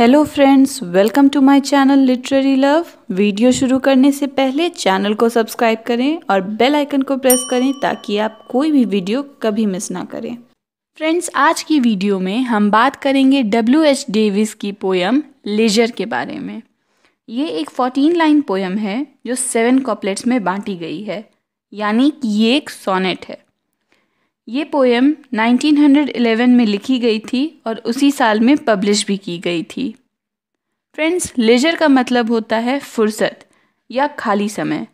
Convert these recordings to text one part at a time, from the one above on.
hello friends welcome to my channel literary love video शुरू करने से पहले चैनल को सब्सक्राइब करें और बेल आइकन को प्रेस करें ताकि आप कोई भी वीडियो कभी मिस ना करें फ्रेंड्स आज की वीडियो में हम बात करेंगे डब्ल्यू एच डेविस की पोयम लेजर के बारे में ये एक फोर्टीन लाइन पोयम है जो सेवन कॉपलेट्स में बांटी गई है यानी कि ये एक सोनेट है ये पोएम 1911 में लिखी गई थी और उसी साल में पब्लिश भी की गई थी फ्रेंड्स लेजर का मतलब होता है फुर्सत या खाली समय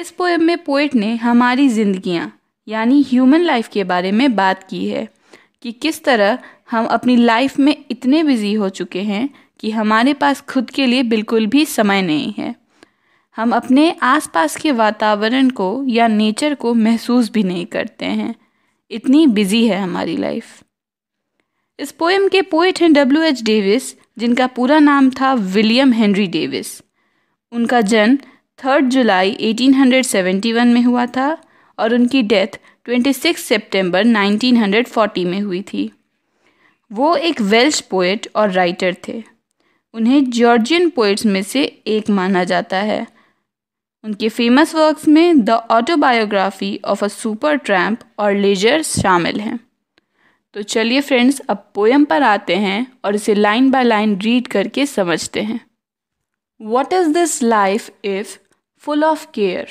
इस पोएम में पोइट ने हमारी जिंदगियां यानी ह्यूमन लाइफ के बारे में बात की है कि किस तरह हम अपनी लाइफ में इतने बिज़ी हो चुके हैं कि हमारे पास खुद के लिए बिल्कुल भी समय नहीं है हम अपने आसपास के वातावरण को या नेचर को महसूस भी नहीं करते हैं इतनी बिजी है हमारी लाइफ इस पोएम के पोइट हैं डब्ल्यू एच डेविस जिनका पूरा नाम था विलियम हेनरी डेविस उनका जन्म थर्ड जुलाई 1871 में हुआ था और उनकी डेथ 26 सितंबर 1940 में हुई थी वो एक वेल्श पोइट और राइटर थे उन्हें जॉर्जियन पोइट्स में से एक माना जाता है उनके फेमस वर्क्स में the autobiography of a super tramp और लेजर शामिल हैं तो चलिए फ्रेंड्स अब पोएम पर आते हैं और इसे लाइन बाय लाइन रीड करके समझते हैं what is this life if full of care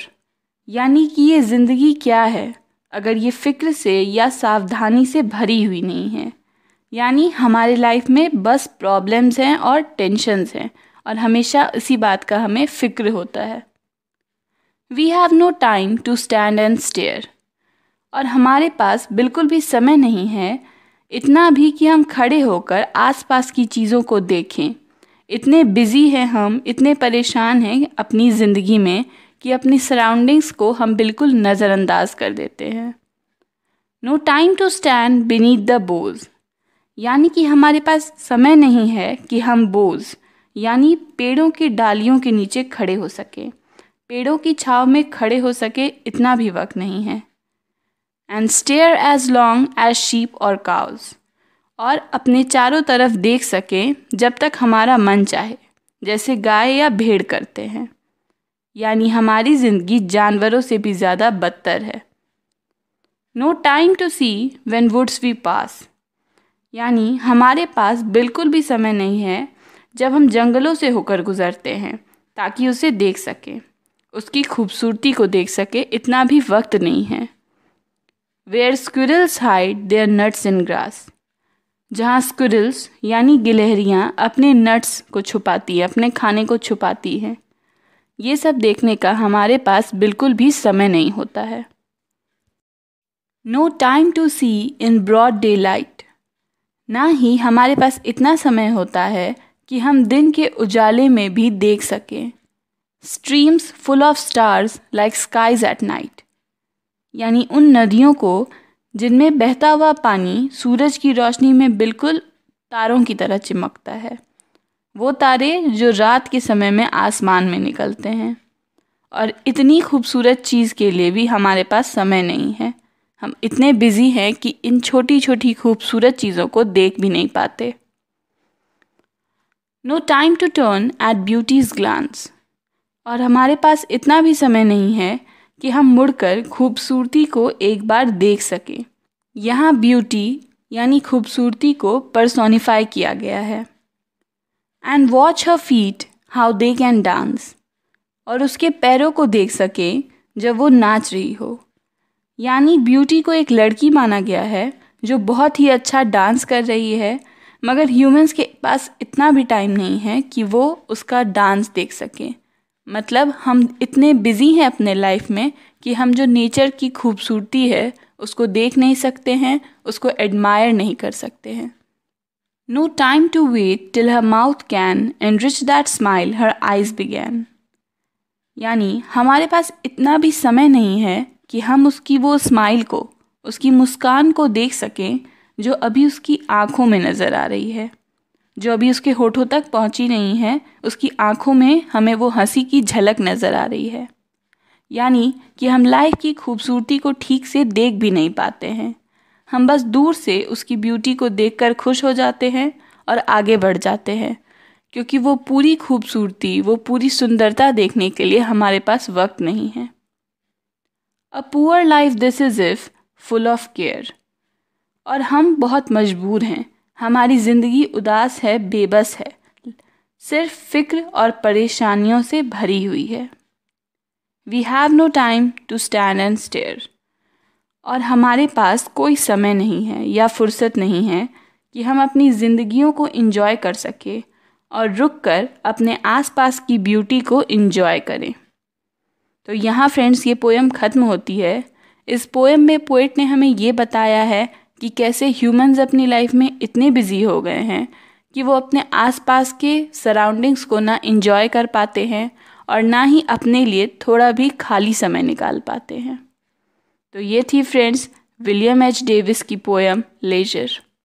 यानी कि ये ज़िंदगी क्या है अगर ये फ़िक्र से या सावधानी से भरी हुई नहीं है यानी हमारे लाइफ में बस प्रॉब्लम्स हैं और टेंशन्स हैं और हमेशा इसी बात का हमें फ़िक्र होता है we have no time to stand and stare और हमारे पास बिल्कुल भी समय नहीं है इतना भी कि हम खड़े होकर आसपास की चीज़ों को देखें इतने बिज़ी हैं हम इतने परेशान हैं अपनी ज़िंदगी में कि अपनी सराउंडिंग्स को हम बिल्कुल नज़रअंदाज कर देते हैं no time to stand beneath the boughs यानी कि हमारे पास समय नहीं है कि हम बोज यानी पेड़ों की डालियों के नीचे खड़े हो सकें पेड़ों की छाव में खड़े हो सके इतना भी वक्त नहीं है and stare as long as sheep और काउज़ और अपने चारों तरफ देख सकें जब तक हमारा मन चाहे जैसे गाय या भेड़ करते हैं यानी हमारी ज़िंदगी जानवरों से भी ज़्यादा बदतर है no time to see when woods we pass यानी हमारे पास बिल्कुल भी समय नहीं है जब हम जंगलों से होकर गुज़रते हैं ताकि उसे देख सकें उसकी खूबसूरती को देख सके इतना भी वक्त नहीं है where squirrels hide their nuts in grass जहाँ स्क्विरल्स यानी गिलहरियाँ अपने नट्स को छुपाती है अपने खाने को छुपाती है ये सब देखने का हमारे पास बिल्कुल भी समय नहीं होता है no time to see in broad daylight ना ही हमारे पास इतना समय होता है कि हम दिन के उजाले में भी देख सकें streams full of stars like skies at night यानी उन नदियों को जिनमें बहता हुआ पानी सूरज की रोशनी में बिल्कुल तारों की तरह चमकता है वो तारे जो रात के समय में आसमान में निकलते हैं और इतनी खूबसूरत चीज़ के लिए भी हमारे पास समय नहीं है हम इतने बिज़ी हैं कि इन छोटी छोटी खूबसूरत चीज़ों को देख भी नहीं पाते no time to turn at beauty's glance और हमारे पास इतना भी समय नहीं है कि हम मुड़कर खूबसूरती को एक बार देख सकें यहाँ ब्यूटी यानी खूबसूरती को परसोनीफाई किया गया है and watch her feet how they can dance और उसके पैरों को देख सके जब वो नाच रही हो यानी ब्यूटी को एक लड़की माना गया है जो बहुत ही अच्छा डांस कर रही है मगर ह्यूमंस के पास इतना भी टाइम नहीं है कि वो उसका डांस देख सकें मतलब हम इतने बिज़ी हैं अपने लाइफ में कि हम जो नेचर की खूबसूरती है उसको देख नहीं सकते हैं उसको एडमायर नहीं कर सकते हैं no time to wait till her mouth can enrich that smile her eyes began यानी हमारे पास इतना भी समय नहीं है कि हम उसकी वो स्माइल को उसकी मुस्कान को देख सकें जो अभी उसकी आंखों में नज़र आ रही है जो अभी उसके होठों तक पहुंची नहीं है उसकी आंखों में हमें वो हंसी की झलक नज़र आ रही है यानी कि हम लाइफ की खूबसूरती को ठीक से देख भी नहीं पाते हैं हम बस दूर से उसकी ब्यूटी को देखकर खुश हो जाते हैं और आगे बढ़ जाते हैं क्योंकि वो पूरी खूबसूरती वो पूरी सुंदरता देखने के लिए हमारे पास वक्त नहीं है a poor life this is if full of care और हम बहुत मजबूर हैं हमारी ज़िंदगी उदास है बेबस है सिर्फ फिक्र और परेशानियों से भरी हुई है we have no time to stand and stare और हमारे पास कोई समय नहीं है या फुर्सत नहीं है कि हम अपनी ज़िंदगियों को इन्जॉय कर सकें और रुक कर अपने आसपास की ब्यूटी को इन्जॉय करें तो यहाँ फ्रेंड्स ये पोएम ख़त्म होती है इस पोएम में पोइट ने हमें ये बताया है कि कैसे ह्यूमंस अपनी लाइफ में इतने बिज़ी हो गए हैं कि वो अपने आसपास के सराउंडिंग्स को ना इन्जॉय कर पाते हैं और ना ही अपने लिए थोड़ा भी खाली समय निकाल पाते हैं तो ये थी फ्रेंड्स विलियम एच डेविस की पोएम लेजर